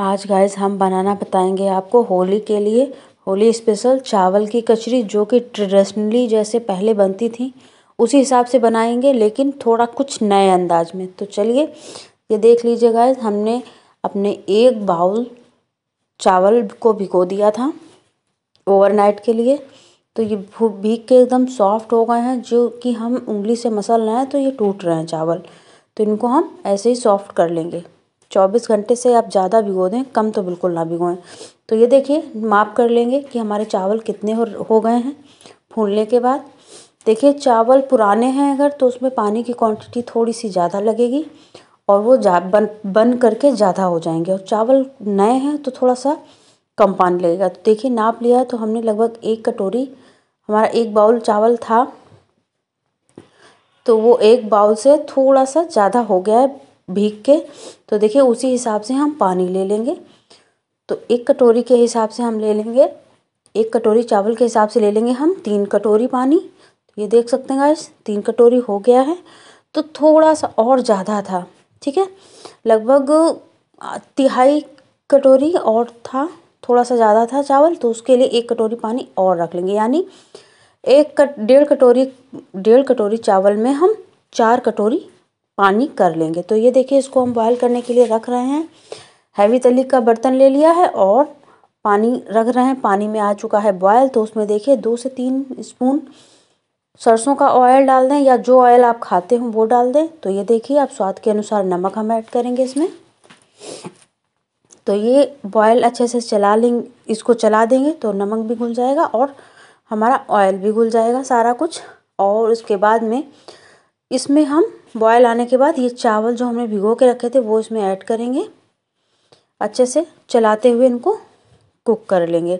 आज गाइस हम बनाना बताएंगे आपको होली के लिए होली स्पेशल चावल की कचरी जो कि ट्रेडिशनली जैसे पहले बनती थी उसी हिसाब से बनाएंगे लेकिन थोड़ा कुछ नए अंदाज में तो चलिए ये देख लीजिए गाइस हमने अपने एक बाउल चावल को भिगो दिया था ओवरनाइट के लिए तो ये भीग के एकदम सॉफ्ट हो गए हैं जो कि हम उंगली से मसल रहे हैं तो ये टूट रहे हैं चावल तो इनको हम ऐसे ही सॉफ्ट कर लेंगे चौबीस घंटे से आप ज़्यादा भिगो दें कम तो बिल्कुल ना भिगोएं तो ये देखिए माप कर लेंगे कि हमारे चावल कितने हो हो गए हैं फूलने के बाद देखिए चावल पुराने हैं अगर तो उसमें पानी की क्वांटिटी थोड़ी सी ज़्यादा लगेगी और वो जा बन बन करके ज़्यादा हो जाएंगे और चावल नए हैं तो थोड़ा सा कम पानी लगेगा तो देखिए नाप लिया है तो हमने लगभग एक कटोरी हमारा एक बाउल चावल था तो वो एक बाउल से थोड़ा सा ज़्यादा हो गया है भीग के तो देखिए उसी हिसाब से हम पानी ले लेंगे तो एक कटोरी के हिसाब से हम ले लेंगे एक कटोरी चावल के हिसाब से ले लेंगे हम तीन कटोरी पानी ये देख सकते हैं गाइस तीन कटोरी हो गया है तो थोड़ा सा और ज़्यादा था ठीक है लगभग तिहाई कटोरी और था थोड़ा सा ज़्यादा था चावल तो उसके लिए एक कटोरी पानी और रख लेंगे यानी एक कट डेढ़ कटोरी डेढ़ कटोरी चावल में हम चार कटोरी पानी कर लेंगे तो ये देखिए इसको हम बॉयल करने के लिए रख रहे हैं हैवी तली का बर्तन ले लिया है और पानी रख रहे हैं पानी में आ चुका है बॉयल तो उसमें देखिए दो से तीन स्पून सरसों का ऑयल डाल दें या जो ऑयल आप खाते हो वो डाल दें तो ये देखिए आप स्वाद के अनुसार नमक हम ऐड करेंगे इसमें तो ये बॉयल अच्छे से चला लेंगे इसको चला देंगे तो नमक भी घुल जाएगा और हमारा ऑयल भी घुल जाएगा सारा कुछ और उसके बाद में इसमें हम बॉयल आने के बाद ये चावल जो हमने भिगो के रखे थे वो इसमें ऐड करेंगे अच्छे से चलाते हुए इनको कुक कर लेंगे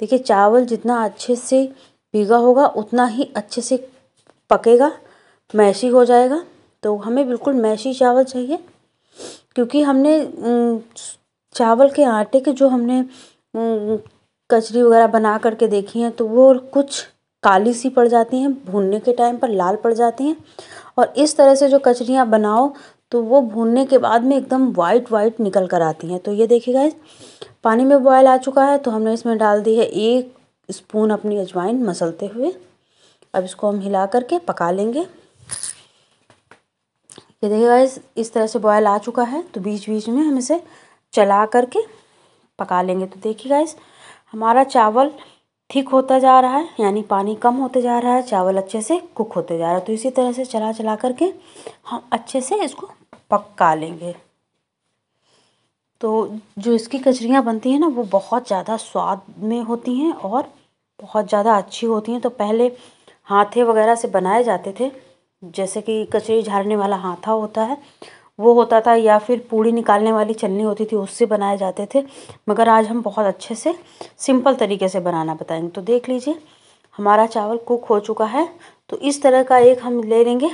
देखिए चावल जितना अच्छे से भीगा होगा उतना ही अच्छे से पकेगा मैशी हो जाएगा तो हमें बिल्कुल मैशी चावल चाहिए क्योंकि हमने चावल के आटे के जो हमने कचरी वगैरह बना करके देखी हैं तो वो कुछ काली सी पड़ जाती हैं भूनने के टाइम पर लाल पड़ जाती हैं और इस तरह से जो कचरियाँ बनाओ तो वो भूनने के बाद में एकदम वाइट वाइट निकल कर आती हैं तो ये देखिएगा इस पानी में बॉयल आ चुका है तो हमने इसमें डाल दी है एक स्पून अपनी अजवाइन मसलते हुए अब इसको हम हिला करके पका लेंगे ये देखिए इस तरह से बॉयल आ चुका है तो बीच बीच में हम इसे चला करके पका लेंगे तो देखिए गाइज हमारा चावल ठीक होता जा रहा है यानी पानी कम होते जा रहा है चावल अच्छे से कुक होते जा रहा है तो इसी तरह से चला चला करके हम अच्छे से इसको पका लेंगे तो जो इसकी कचरियाँ बनती हैं ना वो बहुत ज़्यादा स्वाद में होती हैं और बहुत ज़्यादा अच्छी होती हैं तो पहले हाथे वगैरह से बनाए जाते थे जैसे कि कचरी झाड़ने वाला हाथा होता है वो होता था या फिर पूड़ी निकालने वाली छलनी होती थी उससे बनाए जाते थे मगर आज हम बहुत अच्छे से सिंपल तरीके से बनाना बताएंगे तो देख लीजिए हमारा चावल कुक हो चुका है तो इस तरह का एक हम ले लेंगे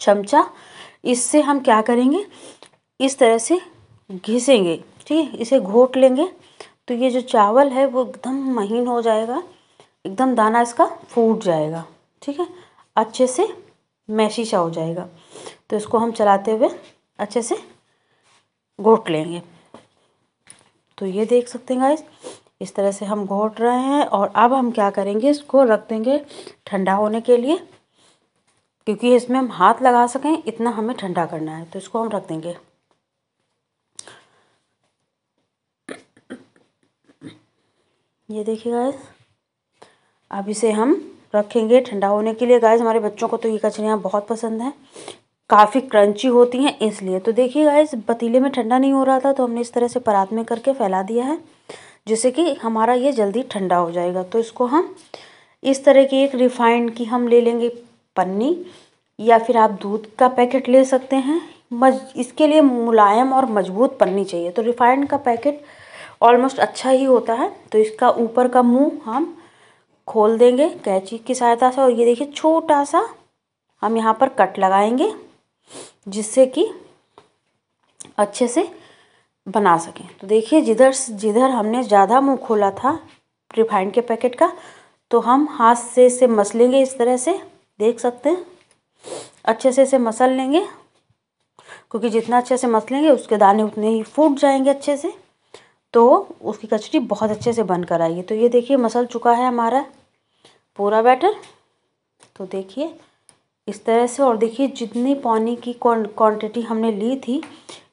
चमचा इससे हम क्या करेंगे इस तरह से घिसेंगे ठीक है इसे घोट लेंगे तो ये जो चावल है वो एकदम महीन हो जाएगा एकदम दाना इसका फूट जाएगा ठीक है अच्छे से मैशी हो जाएगा तो इसको हम चलाते हुए अच्छे से घोट लेंगे तो ये देख सकते हैं गाइस इस तरह से हम घोट रहे हैं और अब हम क्या करेंगे इसको रख देंगे ठंडा होने के लिए क्योंकि इसमें हम हाथ लगा सकें इतना हमें ठंडा करना है तो इसको हम रख देंगे ये देखिए गाइस अब इसे हम रखेंगे ठंडा होने के लिए गाइस हमारे बच्चों को तो ये कचरियाँ बहुत पसंद हैं काफ़ी क्रंची होती हैं इसलिए तो देखिए इस पतीले में ठंडा नहीं हो रहा था तो हमने इस तरह से परात में करके फैला दिया है जिससे कि हमारा ये जल्दी ठंडा हो जाएगा तो इसको हम इस तरह की एक रिफाइंड की हम ले लेंगे पन्नी या फिर आप दूध का पैकेट ले सकते हैं मज इसके लिए मुलायम और मजबूत पन्नी चाहिए तो रिफाइंड का पैकेट ऑलमोस्ट अच्छा ही होता है तो इसका ऊपर का मुंह हम खोल देंगे कैची की सहायता से और ये देखिए छोटा सा हम यहाँ पर कट लगाएंगे जिससे कि अच्छे से बना सकें तो देखिए जिधर जिधर हमने ज़्यादा मुँह खोला था रिफाइंड के पैकेट का तो हम हाथ से इसे मस लेंगे इस तरह से देख सकते हैं अच्छे से इसे मसल लेंगे क्योंकि जितना अच्छे से मस लेंगे उसके दाने उतने ही फूट जाएंगे अच्छे से तो उसकी कचड़ी बहुत अच्छे से बन कर आएगी तो ये देखिए मसल चुका है हमारा पूरा बैटर तो देखिए इस तरह से और देखिए जितनी पानी की क्वांटिटी हमने ली थी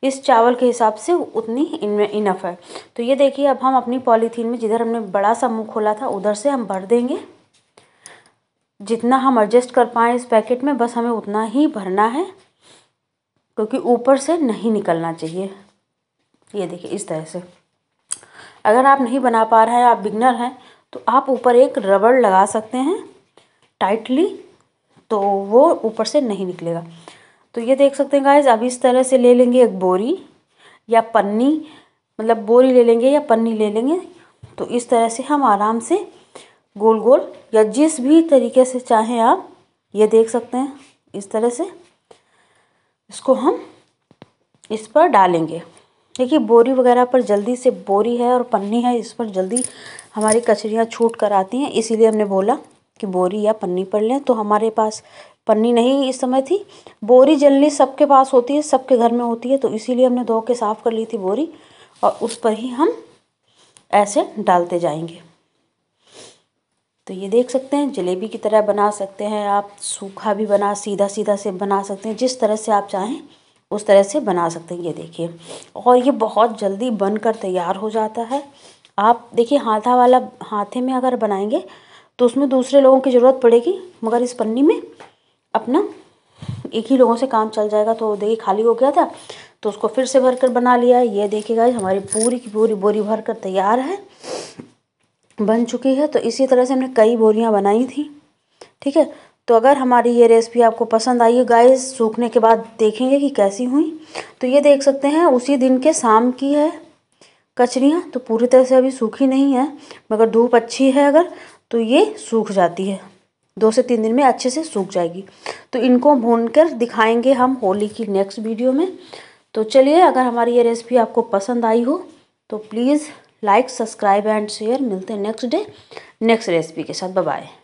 इस चावल के हिसाब से उतनी इनफ है तो ये देखिए अब हम अपनी पॉलीथीन में जिधर हमने बड़ा सा मुँह खोला था उधर से हम भर देंगे जितना हम एडजस्ट कर पाएँ इस पैकेट में बस हमें उतना ही भरना है क्योंकि ऊपर से नहीं निकलना चाहिए ये देखिए इस तरह से अगर आप नहीं बना पा रहे हैं आप बिगनर हैं तो आप ऊपर एक रबड़ लगा सकते हैं टाइटली तो वो ऊपर से नहीं निकलेगा तो ये देख सकते हैं गाइज अब इस तरह से ले लेंगे एक बोरी या पन्नी मतलब बोरी ले लेंगे या पन्नी ले लेंगे तो इस तरह से हम आराम से गोल गोल या जिस भी तरीके से चाहें आप ये देख सकते हैं इस तरह से इसको हम इस पर डालेंगे देखिए बोरी वगैरह पर जल्दी से बोरी है और पन्नी है इस पर जल्दी हमारी कचरियाँ छूट कर आती हैं इसीलिए हमने बोला की बोरी या पन्नी पढ़ लें तो हमारे पास पन्नी नहीं इस समय थी बोरी जल्दी सबके पास होती है सबके घर में होती है तो इसीलिए हमने धो के साफ़ कर ली थी बोरी और उस पर ही हम ऐसे डालते जाएंगे तो ये देख सकते हैं जलेबी की तरह बना सकते हैं आप सूखा भी बना सीधा सीधा से बना सकते हैं जिस तरह से आप चाहें उस तरह से बना सकते हैं ये देखिए और ये बहुत जल्दी बनकर तैयार हो जाता है आप देखिए हाथा वाला हाथे में अगर बनाएंगे तो उसमें दूसरे लोगों की ज़रूरत पड़ेगी मगर इस पन्नी में अपना एक ही लोगों से काम चल जाएगा तो देखिए खाली हो गया था तो उसको फिर से भर कर बना लिया ये देखिए हमारी पूरी की पूरी बोरी भर कर तैयार है बन चुकी है तो इसी तरह से हमने कई बोरियां बनाई थी ठीक है तो अगर हमारी ये रेसिपी आपको पसंद आई है गाइस सूखने के बाद देखेंगे कि कैसी हुई तो ये देख सकते हैं उसी दिन के शाम की है कचरियाँ तो पूरी तरह से अभी सूखी नहीं है मगर धूप अच्छी है अगर तो ये सूख जाती है दो से तीन दिन में अच्छे से सूख जाएगी तो इनको भून कर दिखाएंगे हम होली की नेक्स्ट वीडियो में तो चलिए अगर हमारी ये रेसिपी आपको पसंद आई हो तो please like subscribe and share मिलते हैं नेक्स्ट डे नेक्स्ट रेसिपी के साथ बाय